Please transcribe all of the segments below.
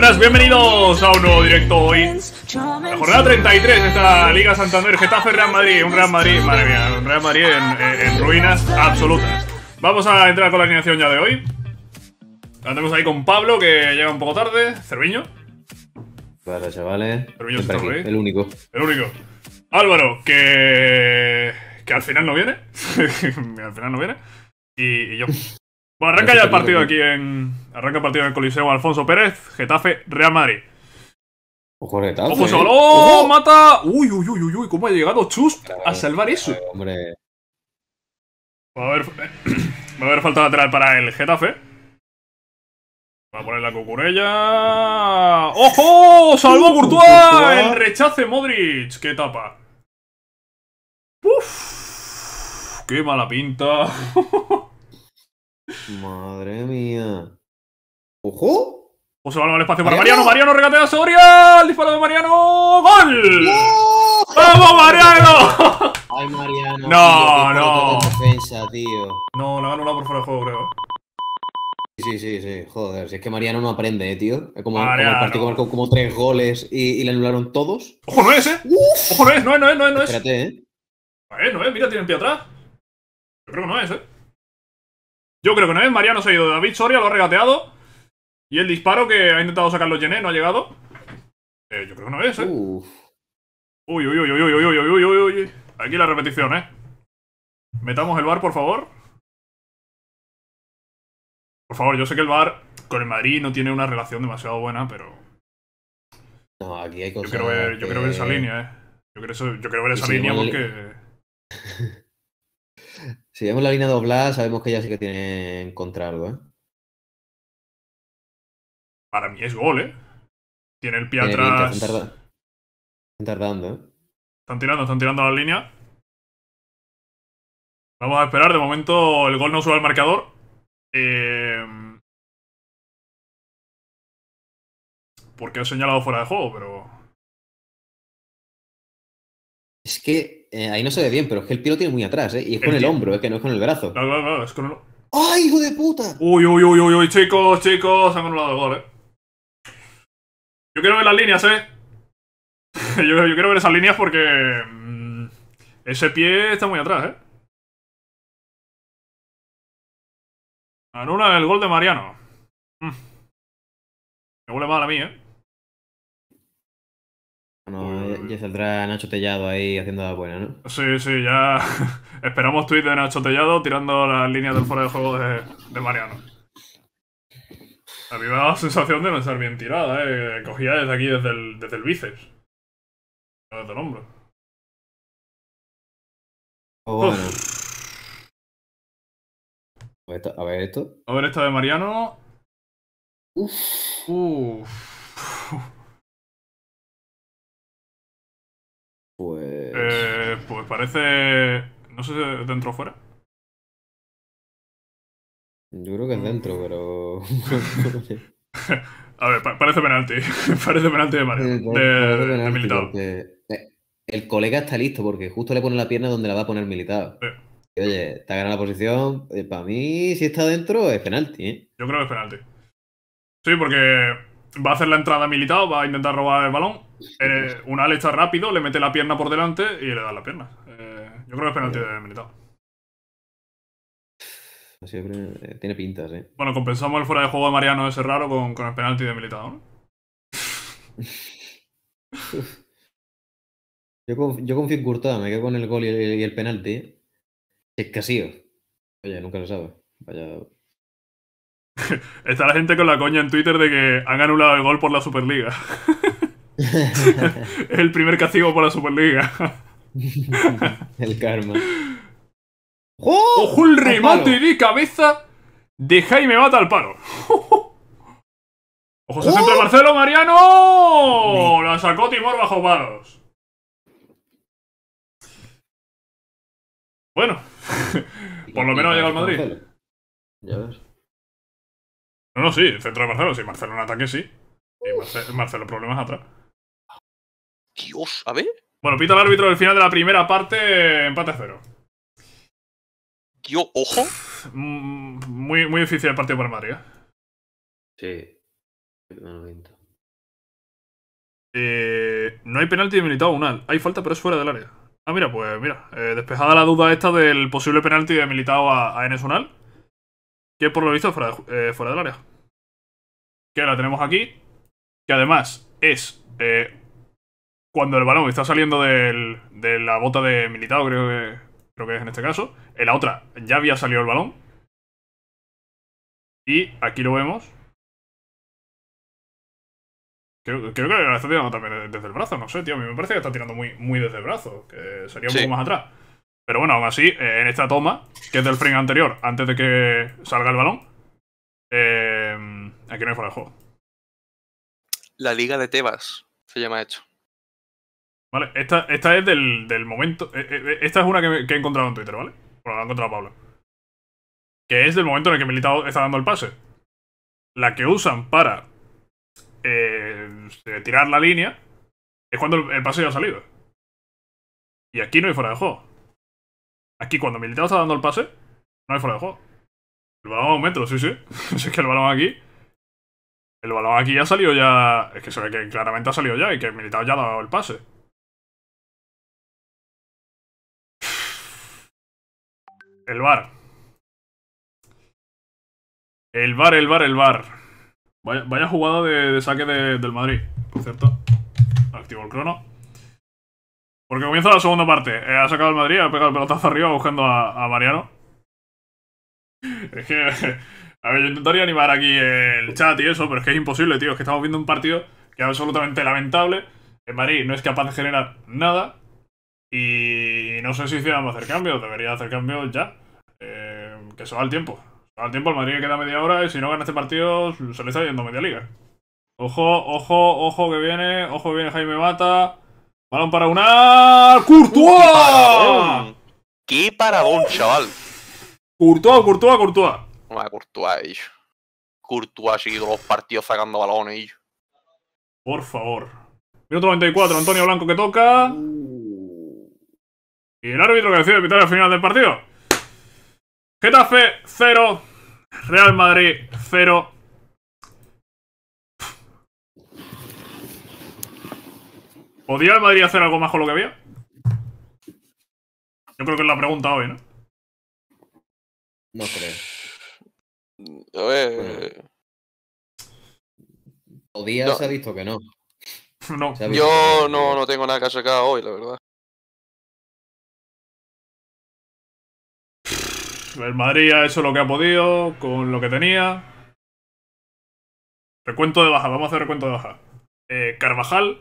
Buenas, bienvenidos a un nuevo directo hoy. jornada 33 de esta Liga Santander, Getafe Real Madrid, un Real Madrid, madre mía, un Real Madrid en, ruinas absolutas. Vamos a entrar con la alineación ya de hoy. tenemos ahí con Pablo, que llega un poco tarde, Cerviño. Para chavales. Cerviño está El único. El único. Álvaro, que. que al final no viene. al final no viene. y yo. Bueno, arranca ya el partido aquí en. Arranca el partido en el Coliseo Alfonso Pérez, Getafe, Real Madrid. Ojo, Getafe. Ojo, solo. ¿eh? ¡Oh! ¡Mata! Uy, uy, uy, uy, cómo ha llegado Chus a salvar eso. Hombre. Va a haber. Va a haber falta lateral para el Getafe. Va a poner la cucurella. ¡Ojo! ¡Salvó uh, Courtois! El rechace Modric. ¡Qué tapa! ¡Uf! ¡Qué mala pinta! Madre mía. ¡Ojo! Pues se va al espacio para Mariano. Mariano, regatea a Soria. El disparo de Mariano. ¡Gol! ¡Vamos, Mariano! Ay, Mariano. No, no. Defensa, tío. No, la han anulado por fuera de juego, creo. Sí, sí, sí, joder. Si es que Mariano no aprende, ¿eh, tío. Como, como el partido marcó como tres goles y, y, le anularon todos. ¡Ojo, no es, eh! ¡Uf! ¡Ojo, no es, no es, no es, no es! Espérate, ¿eh? No es, no es, mira, tiene el pie atrás. Yo creo que no es, eh. Yo creo que no es, Mariano se ha ido, David Soria lo ha regateado. Y el disparo que ha intentado sacar los Gené no ha llegado. Eh, yo creo que no es, ¿eh? Uy, uy, uy, uy, uy, uy, uy, uy, uy. Aquí la repetición, ¿eh? Metamos el bar, por favor. Por favor, yo sé que el bar con el Madrid no tiene una relación demasiado buena, pero... No, aquí hay cosas... Yo quiero ver, esa línea, ¿eh? Yo creo yo quiero ver esa línea porque... Si vemos la línea doblada, sabemos que ya sí que tiene contra algo, ¿eh? Para mí es gol, ¿eh? Tiene el pie atrás. Están, están tardando, ¿eh? Están tirando, están tirando la línea. Vamos a esperar, de momento el gol no sube al marcador. Eh, porque he señalado fuera de juego, pero. Es que eh, ahí no se ve bien, pero es que el pie lo tiene muy atrás, ¿eh? Y es con el, hombro, es eh, que no es con el brazo. ¡Ay, hijo de puta! Uy, uy, uy, uy, uy, chicos, chicos, han anulado el gol, ¿eh? Yo quiero ver las líneas, ¿eh? yo, quiero ver esas líneas porque. Mm, ese pie está muy atrás, ¿eh? Anula el gol de Mariano. Mm. Me huele mal a mí, ¿eh? No, pues, ya saldrá Nacho Tellado ahí haciendo la buena, ¿no? Sí, sí, ya esperamos tweet de Nacho Tellado tirando las líneas del foro de juego de, Mariano. A mí me da la sensación de no estar bien tirada, ¿eh? Cogía desde aquí, desde el, desde el bíceps. No desde el hombro. Oh, pues a ver, esto, a ver esto. de Mariano. Uff. Uf. Pues. Eh, pues parece. No sé si dentro o fuera. Yo creo que es mm. dentro, pero. A ver, parece penalti. parece penalti de, Mario, mm, de, eh, El colega está listo porque justo le pone la pierna donde la va a poner militado. Y, oye, está ganando la posición. Eh, para mí, si está dentro, es penalti. Yo creo que es penalti. Sí, porque va a hacer la entrada militado, va a intentar robar el balón. Eh, una le está rápido, le mete la pierna por delante y le da la pierna. Eh, yo creo que es penalti de Militao. Eh, tiene pintas, ¿eh? Bueno, compensamos el fuera de juego de Mariano ese raro con, el penalti de Militao, ¿no? yo, confío, yo, en me quedo con el gol y el, penalti. Es casío. Oye, nunca lo sabe. Vaya. Está la gente con la coña en Twitter de que han anulado el gol por la Superliga. el primer castigo por la Superliga. el karma. ¡Ojo el remate de cabeza de Jaime Mata al paro! ¡Ojo, se centro ¡Oh! de Marcelo Mariano! La sacó Timor bajo palos. Bueno, por lo menos llega al Madrid. Ya ves. No, no, sí, el centro de Marcelo, sí, Marcelo en ataque sí. Y Marcelo problemas atrás. Dios, a ver. Bueno, pita el árbitro del final de la primera parte, empate a cero. Dios, ojo. Mm, muy, muy difícil el partido por Madrid. ¿eh? Sí. Eh, no, hay penalti de a Unal. Hay falta, pero es fuera del área. Ah, mira, pues mira. Eh, despejada la duda esta del posible penalti de militado a, a Enes Unal. Que por lo visto fuera, fuera del área. Que ahora tenemos aquí. Que además es cuando el balón está saliendo de la bota de militado creo que, creo que es en este caso, en la otra ya había salido el balón. Y aquí lo vemos. Creo, que la está tirando también desde el brazo, no sé, tío. A mí me parece que está tirando muy, desde el brazo, que sería un poco más atrás. Pero bueno, aún así, eh, en esta toma, que es del frame anterior, antes de que salga el balón, eh, aquí no hay fuera de juego. La Liga de Tebas se llama hecho. Vale, esta, esta es del, del momento... Eh, eh, eh, esta es una que, he encontrado en Twitter, ¿vale? Bueno, la ha encontrado Pablo. Que es del momento en el que Militado está dando el pase. La que usan para tirar la línea es cuando el, pase ya ha salido. Y aquí no hay fuera de juego. Aquí cuando militado está dando el pase, no hay fuera de juego. El balón a un metro, sí, sí. es que el balón aquí. El balón aquí ya ha salido ya. Es que se ve que claramente ha salido ya y que militado ya ha dado el pase. el bar. El bar, el bar, el bar. Vaya, jugada de, saque del Madrid, por cierto. Activo el crono. Porque comienza la segunda parte. Eh, ha sacado el Madrid, ha pegado el pelotazo arriba buscando a, a Mariano. Es que... A ver, yo intentaría animar aquí el chat y eso, pero es que es imposible, tío. Es que estamos viendo un partido que es absolutamente lamentable. El eh, Madrid no es capaz de generar nada. Y no sé si hicieron hacer cambios, debería hacer cambios ya. Eh, que se va el tiempo. Se va el tiempo, el Madrid queda media hora y si no gana este partido se le está yendo media liga. Ojo, ojo, ojo que viene, ojo que viene Jaime Mata. Balón para una curtua ¡Qué paradón, chaval! curtua curtua curtúa curtua ellos. Curtua ha seguido los partidos sacando balones, y Por favor. Minuto 94, Antonio Blanco que toca. Uh. Y el árbitro que decide el final del partido. Getafe 0, Real Madrid 0. ¿Podía el Madrid hacer algo más con lo que había? Yo creo que es la pregunta hoy, ¿no? No creo. A ver. Podía se ha visto que no. no. Yo no, no tengo nada que sacar hoy, la verdad. el Madrid ha hecho lo que ha podido con lo que tenía. Recuento de baja, vamos a hacer recuento de baja. Eh, Carvajal,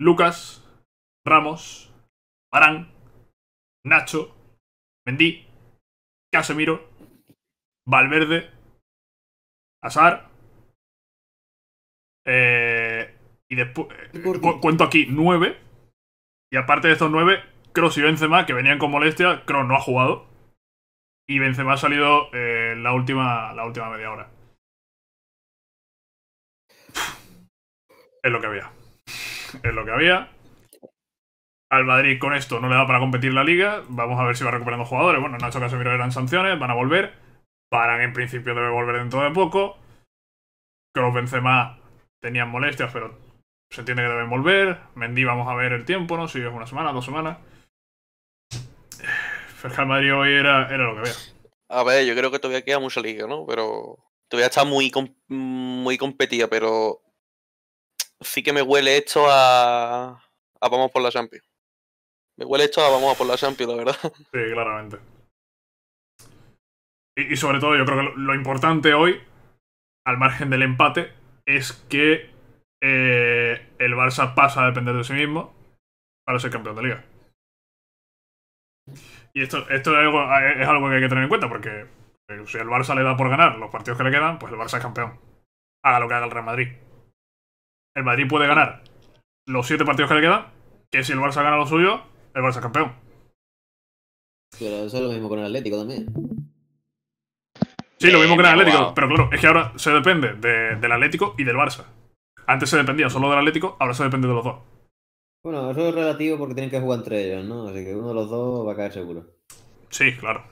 Lucas, Ramos, Barán, Nacho, Mendy, Casemiro, Valverde, Azar. Eh, y después. Eh, cuento aquí nueve. Y aparte de estos nueve, Kroos y Benzema, que venían con molestia, Kroos no ha jugado y Benzema ha salido eh, la, última, la última media hora. Es lo que había. Es lo que había. Al Madrid con esto no le da para competir la liga. Vamos a ver si va recuperando jugadores. Bueno, Nacho Casemiro eran sanciones, van a volver. Paran en principio debe volver dentro de poco. Cross los Benzema tenían molestias, pero se entiende que deben volver. Mendy vamos a ver el tiempo, ¿no? Si es una semana, dos semanas el Real hoy era, era lo que veo. A ver, yo creo que todavía queda mucha liga, ¿no? Pero todavía está muy, muy competida, pero sí que me huele esto a, a vamos por la Champions. Me huele esto a vamos a por la Champions, la verdad. Sí, claramente. Y, sobre todo, yo creo que lo, importante hoy, al margen del empate, es que eh, el Barça pasa a depender de sí mismo para ser campeón de liga. Y esto, es, algo, que hay que tener en cuenta, porque eh, si el Barça le da por ganar los partidos que le quedan, pues el Barça es campeón. Haga lo que haga el Real Madrid. El Madrid puede ganar los siete partidos que le quedan, que si el Barça gana los suyo el Barça es campeón. Pero eso es lo mismo con el Atlético también. Sí, lo mismo que el eh, Atlético, pero claro, es que ahora se depende del Atlético y del Barça. Antes se dependía solo del Atlético, ahora se depende de los dos. Bueno, eso es relativo porque tienen que jugar entre ellos, ¿no? Así que uno de los dos va a caer seguro. Sí, claro.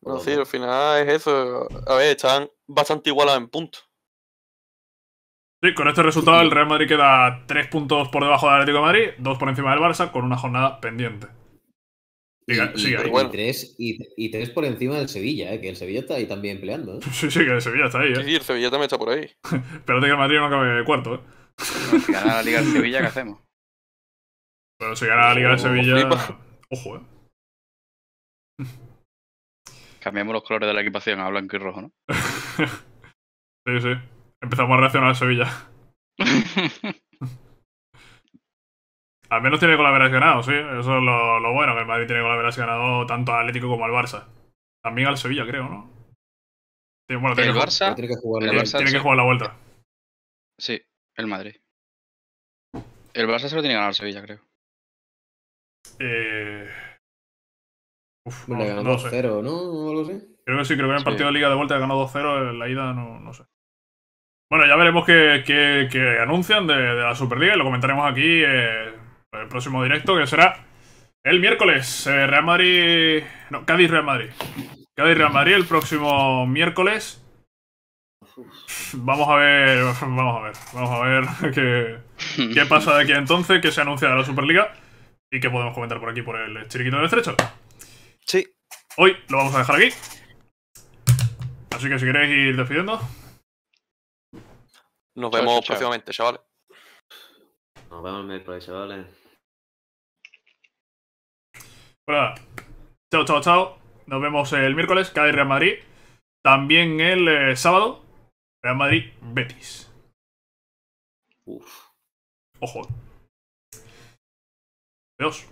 Bueno, sí, al final es eso. A ver, están bastante igualados en puntos. Sí, con este resultado el Real Madrid queda tres puntos por debajo del Atlético de Madrid, dos por encima del Barça, con una jornada pendiente. Sí, y, y, tres, y, por encima del Sevilla, ¿eh? que el Sevilla está ahí también peleando. ¿eh? Sí, sí, que el Sevilla está ahí. ¿eh? Sí, el Sevilla también está por ahí. Pero que el Madrid no de cuarto. ¿eh? Al final la Liga del Sevilla, ¿qué hacemos? Pero si gana la Liga de Sevilla. Ojo, eh. Cambiamos los colores de la equipación a blanco y rojo, ¿no? sí, sí. Empezamos a reaccionar a Sevilla. al menos tiene colaboración ganado, sí. Eso es lo, bueno, que el Madrid tiene colaboración ganado tanto al Atlético como al Barça. También al Sevilla, creo, ¿no? el Barça, tiene que jugar, tiene que jugar la vuelta. Sí, el Madrid. El Barça se lo tiene que ganar al Sevilla, creo. Eh... Uf, no, ganó no 2-0, ¿no? Creo que sí, creo que en el partido de Liga de Vuelta ganó 2-0, en la ida no, no, sé. Bueno, ya veremos qué, anuncian de, la Superliga y lo comentaremos aquí eh, en el próximo directo, que será el miércoles. Eh, Real Madrid... No, Cádiz-Real Madrid. Cádiz-Real Madrid el próximo miércoles. Vamos a ver, vamos a ver, vamos a ver qué, qué pasa de aquí entonces, qué se anuncia de la Superliga y que podemos comentar por aquí por el chiriquito del estrecho. Sí. Hoy lo vamos a dejar aquí. Así que si queréis ir despidiendo. Nos vemos próximamente, chavales. Nos vemos el miércoles, chavales. Hola. Pues chao, chao, chao. Nos vemos el miércoles, Cádiz Real Madrid. También el eh, sábado, Real Madrid Betis. Uf. Ojo. Adeus.